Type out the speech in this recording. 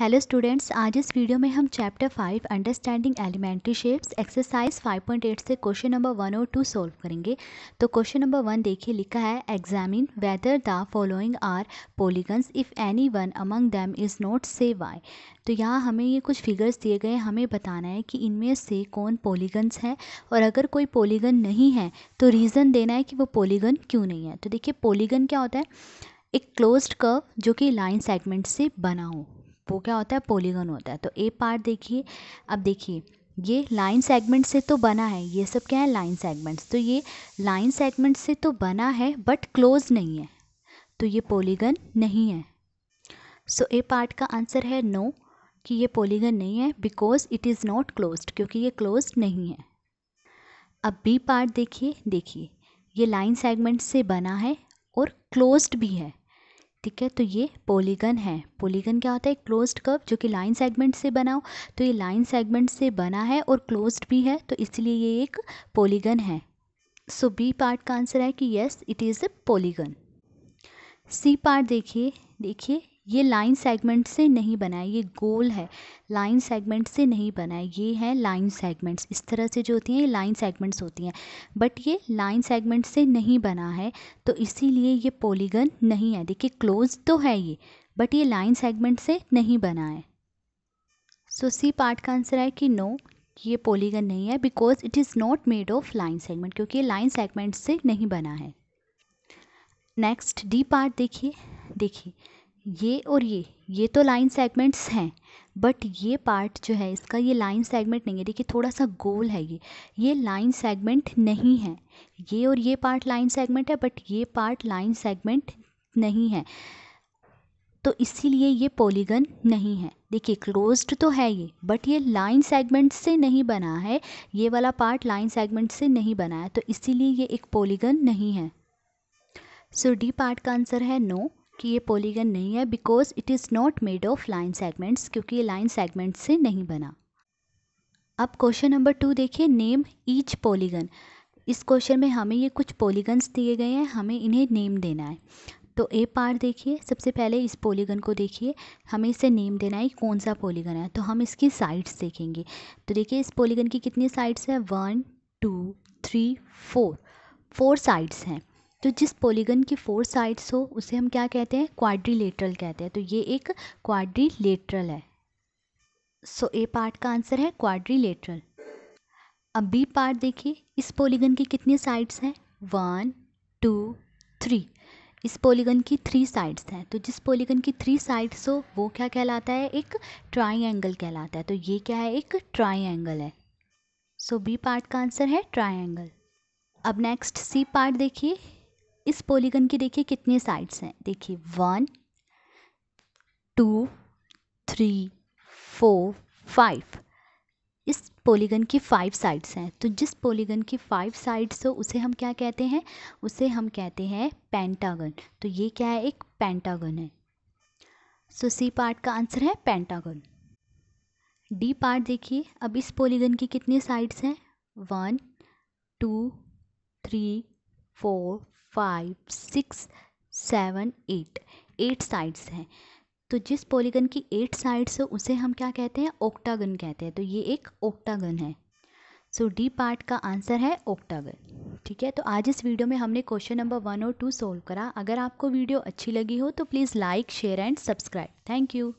Hello students आज इस video में हम chapter five understanding elementary shapes exercise 5.8 से क्वेश्चन नंबर वन और टू सॉल्व करेंगे तो क्वेश्चन नंबर वन देखिए लिखा है examine whether the following are polygons if any one among them is not say why तो यहाँ हमें ये कुछ फिगर्स दिए गए हमें बताना है कि इनमें से कौन पॉलीगन्स है और अगर कोई पोलीगन नहीं है तो रीज़न देना है कि वो पोलीगन क्यों नहीं है तो देखिए पोलीगन क्या होता है एक क्लोज्ड कर्व जो कि लाइन सेगमेंट से बना हो वो क्या होता है पोलीगन होता है तो ए पार्ट देखिए अब देखिए ये लाइन सेगमेंट से तो बना है ये सब क्या है लाइन सेगमेंट्स तो ये लाइन सेगमेंट से तो बना है बट क्लोज नहीं है तो ये पोलीगन नहीं है सो ए पार्ट का आंसर है नो no, कि ये पोलीगन नहीं है because it is not close क्योंकि ये क्लोज नहीं है अब बी पार्ट देखिए देखिए ये लाइन सेगमेंट से बना है और क्लोज्ड भी है ठीक है तो ये पोलीगन है पोलीगन क्या होता है क्लोज्ड कर्व जो कि लाइन सेगमेंट से बना हो तो ये लाइन सेगमेंट से बना है और क्लोज्ड भी है तो इसलिए ये एक पोलीगन है सो बी पार्ट का आंसर है कि yes it is a polygon C part देखिए देखिए ये लाइन सेगमेंट से नहीं बना है ये गोल है लाइन सेगमेंट से नहीं बना है ये है लाइन सेगमेंट्स इस तरह से जो होती हैं ये लाइन सेगमेंट्स होती हैं बट ये लाइन सेगमेंट से नहीं बना है तो इसीलिए ये पॉलीगन नहीं है देखिए क्लोज तो है ये बट ये लाइन सेगमेंट से नहीं बना है सो सी पार्ट का आंसर है कि नो ये पॉलीगन नहीं है because it is not made of line segment क्योंकि ये लाइन सेगमेंट से नहीं बना है नेक्स्ट डी पार्ट देखिए देखिए ये और ये ये तो लाइन सेगमेंट्स हैं बट ये पार्ट जो है इसका ये लाइन सेगमेंट नहीं है देखिए थोड़ा सा गोल है ये ये लाइन सेगमेंट नहीं है ये और ये पार्ट लाइन सेगमेंट है बट ये पार्ट लाइन सेगमेंट नहीं है तो इसीलिए ये पॉलीगन नहीं है देखिए क्लोज्ड तो है ये बट ये लाइन सेगमेंट से नहीं बना है ये वाला पार्ट लाइन सेगमेंट से नहीं बना है तो इसीलिए ये एक पॉलीगन नहीं है सो डी पार्ट का आंसर है नो no. कि ये पॉलीगन नहीं है because it is not made of line segments क्योंकि ये लाइन सेगमेंट्स से नहीं बना अब क्वेश्चन नंबर टू देखिए नेम ईच पॉलीगन इस क्वेश्चन में हमें ये कुछ पॉलीगन्स दिए गए हैं हमें इन्हें नेम देना है तो ए पार्ट देखिए सबसे पहले इस पॉलीगन को देखिए हमें इसे नेम देना है कौन सा पॉलीगन है तो हम इसकी साइड्स देखेंगे तो देखिए इस पॉलीगन की कितनी साइड्स हैं one two three four four sides हैं तो जिस पॉलीगन की फोर साइड्स हो उसे हम क्या कहते हैं क्वाड्रिलेटरल कहते हैं तो ये एक क्वाड्रिलेटरल है सो ए पार्ट का आंसर है क्वाड्रिलेटरल अब बी पार्ट देखिए इस पॉलीगन की कितनी साइड्स हैं वन टू थ्री इस पॉलीगन की थ्री साइड्स हैं तो जिस पॉलीगन की थ्री साइड्स हो वो क्या कहलाता है एक ट्राइंगल कहलाता है तो ये क्या है एक ट्राइंगल है सो बी पार्ट का आंसर है ट्राइंगल अब नेक्स्ट सी पार्ट देखिए इस पॉलीगन की देखिए कितने साइड्स हैं देखिए one two three four five इस पॉलीगन की फाइव साइड्स हैं तो जिस पॉलीगन की फाइव साइड्स हो उसे हम क्या कहते हैं उसे हम कहते हैं पेंटागन तो ये क्या है एक पेंटागन है सो सी पार्ट का आंसर है पेंटागन डी पार्ट देखिए अब इस पॉलीगन की कितनी साइड्स हैं one two three four five six seven eight eight sides हैं तो जिस पॉलीगन की एट साइड्स हो उसे हम क्या कहते हैं ओक्टागन कहते हैं तो ये एक ओक्टागन है सो so, डी पार्ट का आंसर है ओक्टागन ठीक है तो आज इस वीडियो में हमने क्वेश्चन नंबर वन और टू सोल्व करा अगर आपको वीडियो अच्छी लगी हो तो please like share and subscribe thank you